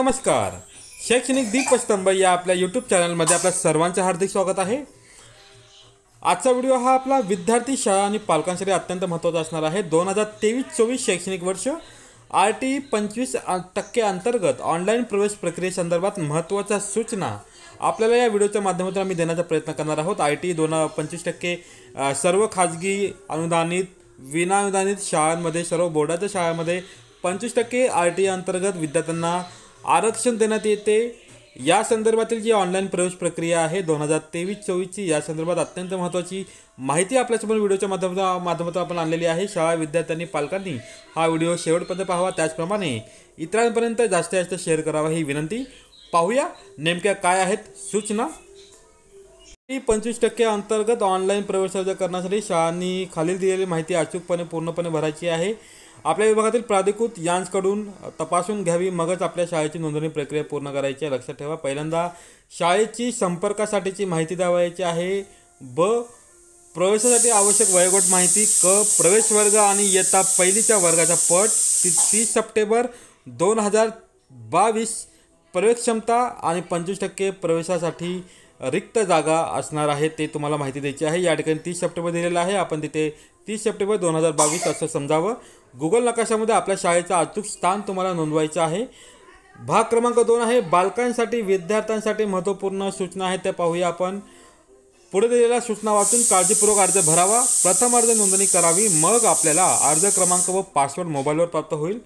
नमस्कार शैक्षणिक दीपस्तंभ या आपल्या यूट्यूब चॅनलमध्ये आपल्या सर्वांचं हार्दिक स्वागत आहे आजचा व्हिडिओ हा आपला विद्यार्थी शाळा आणि पालकांसाठी अत्यंत महत्त्वाचा असणार आहे दोन हजार तेवीस चोवीस शैक्षणिक वर्ष आर टी पंचवीस टक्के अंतर्गत ऑनलाईन प्रवेश प्रक्रियेसंदर्भात महत्त्वाच्या सूचना आपल्याला या व्हिडिओच्या माध्यमातून आम्ही देण्याचा प्रयत्न करणार आहोत आय टी दोन पंचवीस टक्के सर्व खाजगी अनुदानित विनाअनुदानित शाळांमध्ये सर्व बोर्डाच्या शाळांमध्ये पंचवीस टक्के आर टी अंतर्गत विद्यार्थ्यांना आरक्षण देण्यात येते या संदर्भातील जी ऑनलाईन प्रवेश प्रक्रिया आहे दोन हजार तेवीस चोवीसची या संदर्भात अत्यंत महत्त्वाची माहिती आपल्यासमोर व्हिडिओच्या माध्यमातून माध्यमातून आपण आणलेली आहे शाळा विद्यार्थ्यांनी पालकांनी हा व्हिडिओ शेवटपर्यंत पाहावा त्याचप्रमाणे इतरांपर्यंत जास्तीत जास्त शेअर करावा ही विनंती पाहूया नेमक्या काय आहेत सूचना पंचवीस टक्के अंतर्गत ऑनलाईन प्रवेश अर्ज करण्यासाठी शाळांनी खालील दिलेली माहिती अचूकपणे पूर्णपणे भरायची आहे आपल्या विभागातील प्राधिकृत यांचकडून तपासून घ्यावी मगच आपल्या शाळेची नोंदणी प्रक्रिया पूर्ण करायची आहे लक्षात ठेवा पहिल्यांदा शाळेची संपर्कासाठीची माहिती द्यावायची आहे ब प्रवेशासाठी आवश्यक वयोगट माहिती क प्रवेश वर्ग आणि येता पहिलीच्या वर्गाचा पट ती तीस सप्टेंबर दोन हजार बावीस प्रवेश क्षमता आणि पंचवीस टक्के प्रवेशासाठी रिक्त जागा असणार आहे ते तुम्हाला माहिती द्यायची आहे या ठिकाणी तीस सप्टेंबर दिलेलं आहे आपण तिथे तीस सप्टेंबर दोन हजार बावीस असं समजावं गुगल नकाशामध्ये आपल्या शाळेचं अचूक स्थान तुम्हाला नोंदवायचं आहे भाग क्रमांक दोन आहे बालकांसाठी विद्यार्थ्यांसाठी महत्त्वपूर्ण सूचना आहेत त्या पाहूया आपण पुढे दिलेल्या सूचना वाचून काळजीपूर्वक अर्ज भरावा प्रथम अर्ज नोंदणी करावी मग आपल्याला अर्ज क्रमांक व पासवर्ड मोबाईलवर प्राप्त होईल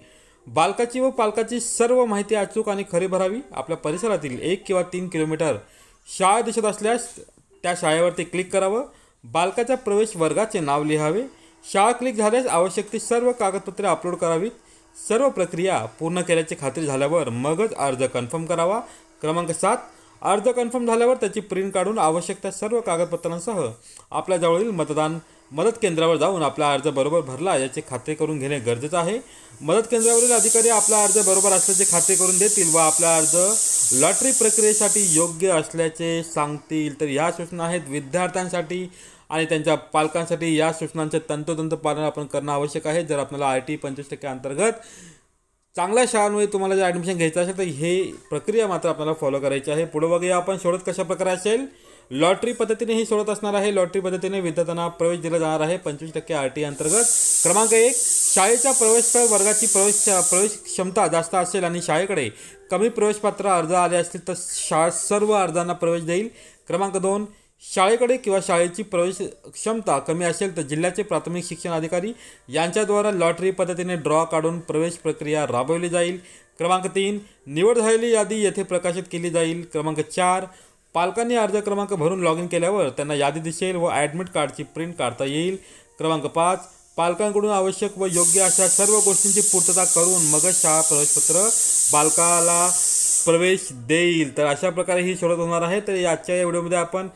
बालकाची व पालकाची सर्व माहिती अचूक आणि खरी भरावी आपल्या परिसरातील एक किंवा तीन किलोमीटर शाळा दिसत असल्यास त्या शाळेवरती क्लिक करावं बालकाच्या प्रवेश वर्गाचे नाव लिहावे शाळा क्लिक झाल्यास आवश्यक ती सर्व कागदपत्रे अपलोड करावीत सर्व प्रक्रिया पूर्ण केल्याची खात्री झाल्यावर मगच अर्ज कन्फर्म करावा क्रमांक सात अर्ज कन्फर्म झाल्यावर त्याची प्रिंट काढून आवश्यक त्या सर्व कागदपत्रांसह आपल्या मतदान मदत केंद्रावर जाऊन आपला अर्ज बरोबर भरला याची खात्री करून घेणे गरजेचं आहे मदत केंद्रावरील अधिकारी आपला अर्ज बरोबर असल्याची खात्री करून देतील व आपला अर्ज लॉटरी प्रक्रियेसाठी योग्य असल्याचे सांगतील तर ह्या सूचना आहेत विद्यार्थ्यांसाठी आणि त्यांच्या पालकांसाठी या सूचनांचे तंतोतंत पालन आपण करणं आवश्यक आहे जर आपल्याला आय टी पंचवीस टक्के अंतर्गत चांगल्या शाळांमध्ये तुम्हाला जर ॲडमिशन घ्यायचं असेल तर हे प्रक्रिया मात्र आपल्याला फॉलो करायची आहे पुढं बघूया आपण सोडत कशा प्रकारे असेल लॉटरी पद्धतीने ही सोडत असणार आहे लॉटरी पद्धतीने विद्यार्थ्यांना प्रवेश दिला जाणार आहे पंचवीस टक्के आर टी अंतर्गत क्रमांक एक शाळेच्या प्रवेश वर्गाची प्रवेश प्रवेश क्षमता जास्त असेल आणि शाळेकडे कमी प्रवेशपात्र अर्ज आले असतील तर शाळा सर्व अर्जांना प्रवेश देईल क्रमांक दोन शाळेकडे किंवा शाळेची प्रवेश क्षमता कमी असेल तर जिल्ह्याचे प्राथमिक शिक्षण अधिकारी यांच्याद्वारा लॉटरी पद्धतीने ड्रॉ काढून प्रवेश प्रक्रिया राबवली जाईल क्रमांक तीन निवड झालेली यादी येथे प्रकाशित केली जाईल क्रमांक चार पालकांनी अर्ज क्रमांक भरून लॉग इन केल्यावर त्यांना यादी दिसेल व ॲडमिट कार्डची प्रिंट काढता येईल क्रमांक पाच पालकांकडून आवश्यक व योग्य अशा सर्व गोष्टींची पूर्तता करून मगच शाळा प्रवेशपत्र बालकाला प्रवेश देईल तर अशा प्रकारे ही सुरुवात होणार आहे तर आजच्या या व्हिडिओमध्ये आपण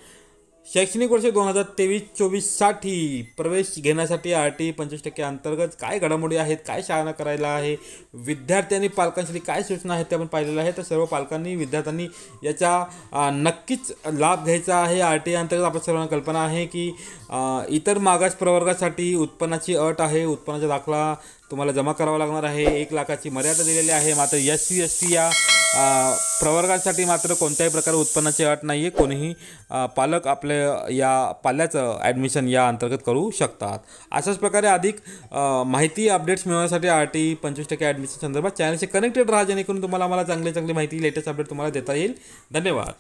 शैक्षणिक वर्ष दोन हजार तेवीस चोवीससाठी प्रवेश घेण्यासाठी आर टी पंचवीस टक्के अंतर्गत काय घडामोडी आहेत काय शाळांना करायला आहे विद्यार्थ्यांनी पालकांसाठी काय सूचना आहेत ते आपण पाहिलेलं आहे तर सर्व पालकांनी विद्यार्थ्यांनी याचा नक्कीच लाभ घ्यायचा आहे आर टी अंतर्गत आपल्या सर्वांना कल्पना आहे की इतर मागास प्रवर्गासाठी उत्पन्नाची अट आहे उत्पन्नाचा दाखला तुम्हाला जमा करावा लागणार आहे एक लाखाची मर्यादा दिलेली आहे मात्र एस सी एस टी या प्रवर्गासाठी मात्र कोणत्याही प्रकारे उत्पन्नाची अट नाही आहे कोणीही पालक आपले या पाल्याचं ॲडमिशन या अंतर्गत करू शकतात अशाच प्रकारे अधिक माहिती अपडेट्स मिळवण्यासाठी आर टी पंचवीस टक्के ॲडमिशन संदर्भात चॅनलशी कनेक्टेड राहा जेणेकरून तुम्हाला मला चांगली चांगली माहिती लेटेस्ट अपडेट तुम्हाला देता येईल धन्यवाद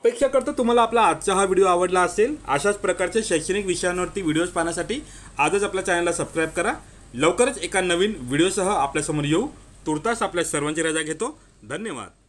अपेक्षा करतो तुम्हाला आपला आजचा हा व्हिडिओ आवडला असेल अशाच प्रकारचे शैक्षणिक विषयांवरती व्हिडिओज पाहण्यासाठी आजच आपल्या चॅनलला सबस्क्राईब करा लवकरच एका नवीन व्हिडिओसह आपल्यासमोर येऊ तुर्तास आपल्या सर्वांची रजा घेतो धन्यवाद